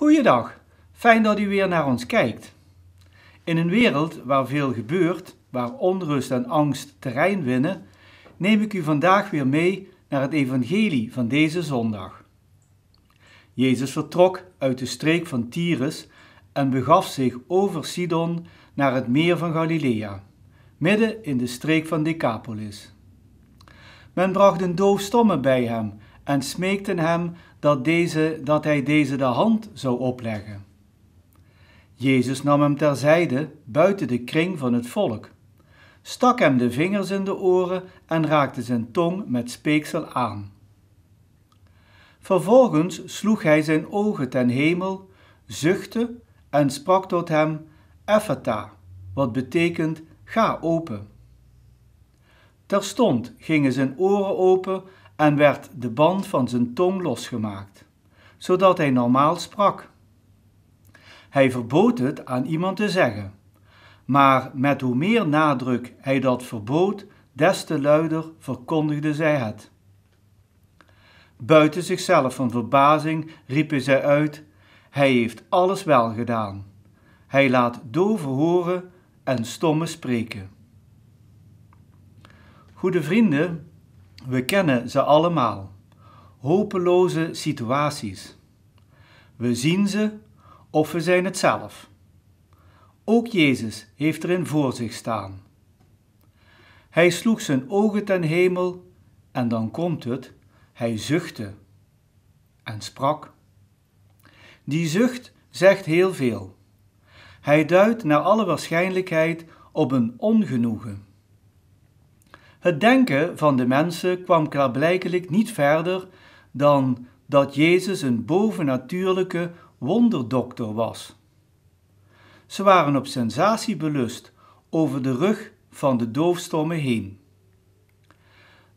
Goeiedag, fijn dat u weer naar ons kijkt. In een wereld waar veel gebeurt, waar onrust en angst terrein winnen, neem ik u vandaag weer mee naar het evangelie van deze zondag. Jezus vertrok uit de streek van Tyrus en begaf zich over Sidon naar het meer van Galilea, midden in de streek van Decapolis. Men bracht een doofstomme bij hem en smeekte hem dat, deze, dat hij deze de hand zou opleggen. Jezus nam hem terzijde buiten de kring van het volk, stak hem de vingers in de oren en raakte zijn tong met speeksel aan. Vervolgens sloeg hij zijn ogen ten hemel, zuchtte en sprak tot hem Effata, wat betekent ga open. Terstond gingen zijn oren open en werd de band van zijn tong losgemaakt, zodat hij normaal sprak. Hij verbood het aan iemand te zeggen, maar met hoe meer nadruk hij dat verbood, des te luider verkondigde zij het. Buiten zichzelf van verbazing riepen zij uit: Hij heeft alles wel gedaan. Hij laat doven horen en stomme spreken. Goede vrienden, we kennen ze allemaal, hopeloze situaties. We zien ze of we zijn het zelf. Ook Jezus heeft erin voor zich staan. Hij sloeg zijn ogen ten hemel en dan komt het, hij zuchtte en sprak. Die zucht zegt heel veel. Hij duidt naar alle waarschijnlijkheid op een ongenoegen. Het denken van de mensen kwam klaarblijkelijk niet verder dan dat Jezus een bovennatuurlijke wonderdokter was. Ze waren op sensatie belust over de rug van de doofstomme heen.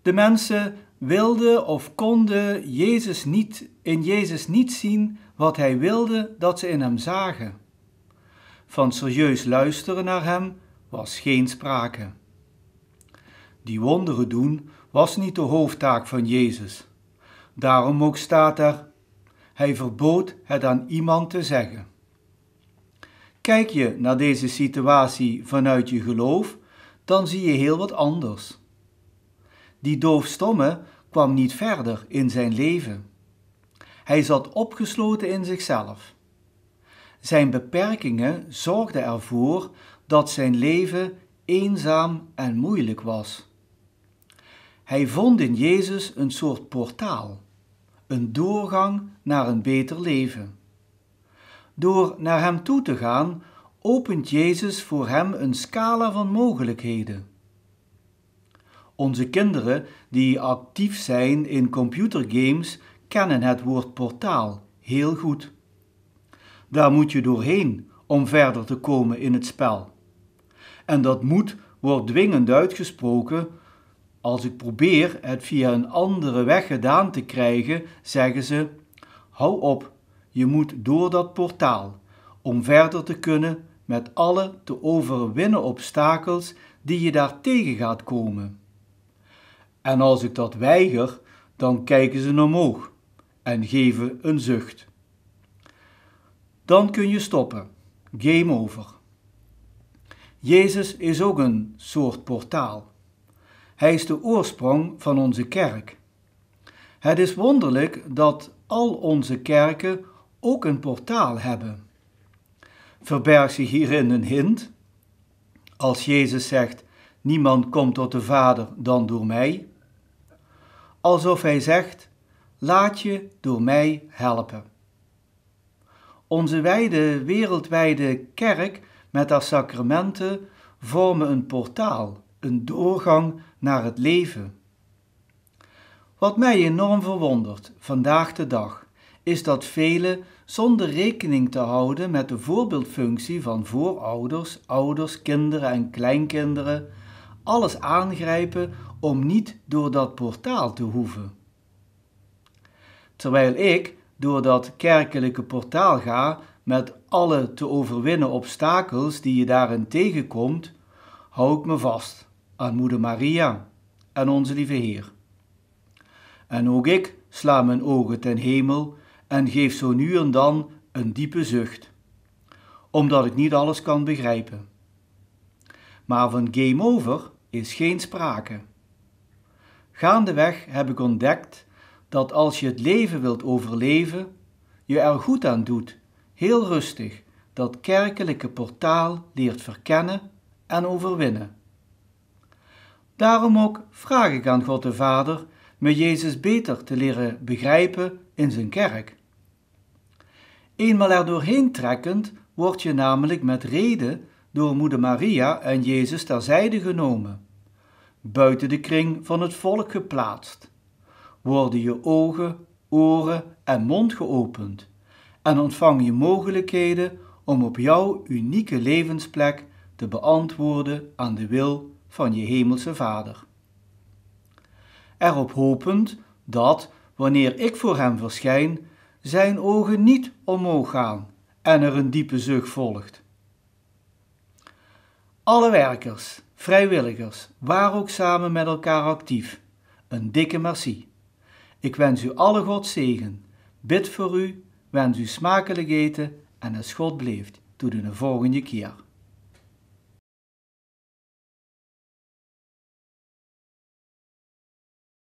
De mensen wilden of konden Jezus niet, in Jezus niet zien wat hij wilde dat ze in hem zagen. Van serieus luisteren naar hem was geen sprake. Die wonderen doen was niet de hoofdtaak van Jezus. Daarom ook staat er: Hij verbood het aan iemand te zeggen. Kijk je naar deze situatie vanuit je geloof, dan zie je heel wat anders. Die doofstomme kwam niet verder in zijn leven. Hij zat opgesloten in zichzelf. Zijn beperkingen zorgden ervoor dat zijn leven eenzaam en moeilijk was. Hij vond in Jezus een soort portaal, een doorgang naar een beter leven. Door naar Hem toe te gaan, opent Jezus voor hem een scala van mogelijkheden. Onze kinderen die actief zijn in computergames kennen het woord portaal heel goed. Daar moet je doorheen om verder te komen in het spel. En dat moet wordt dwingend uitgesproken als ik probeer het via een andere weg gedaan te krijgen, zeggen ze: Hou op, je moet door dat portaal om verder te kunnen met alle te overwinnen obstakels die je daar tegen gaat komen. En als ik dat weiger, dan kijken ze omhoog en geven een zucht. Dan kun je stoppen. Game over. Jezus is ook een soort portaal. Hij is de oorsprong van onze kerk. Het is wonderlijk dat al onze kerken ook een portaal hebben. Verbergt zich hierin een hint? Als Jezus zegt: Niemand komt tot de Vader dan door mij. Alsof hij zegt: Laat je door mij helpen. Onze wijde, wereldwijde kerk met haar sacramenten vormen een portaal, een doorgang naar het leven. Wat mij enorm verwondert vandaag de dag is dat velen zonder rekening te houden met de voorbeeldfunctie van voorouders, ouders, kinderen en kleinkinderen alles aangrijpen om niet door dat portaal te hoeven. Terwijl ik door dat kerkelijke portaal ga met alle te overwinnen obstakels die je daarin tegenkomt, hou ik me vast aan moeder Maria en onze lieve Heer. En ook ik sla mijn ogen ten hemel en geef zo nu en dan een diepe zucht, omdat ik niet alles kan begrijpen. Maar van game over is geen sprake. Gaandeweg heb ik ontdekt dat als je het leven wilt overleven, je er goed aan doet, heel rustig, dat kerkelijke portaal leert verkennen en overwinnen. Daarom ook vraag ik aan God de Vader me Jezus beter te leren begrijpen in zijn kerk. Eenmaal er doorheen trekkend word je namelijk met reden door Moeder Maria en Jezus terzijde genomen, buiten de kring van het volk geplaatst. Worden je ogen, oren en mond geopend en ontvang je mogelijkheden om op jouw unieke levensplek te beantwoorden aan de wil van je hemelse Vader. Erop hopend dat, wanneer ik voor hem verschijn, zijn ogen niet omhoog gaan en er een diepe zucht volgt. Alle werkers, vrijwilligers, waar ook samen met elkaar actief, een dikke merci. Ik wens u alle God zegen, bid voor u, wens u smakelijk eten en als God bleef, tot de volgende keer.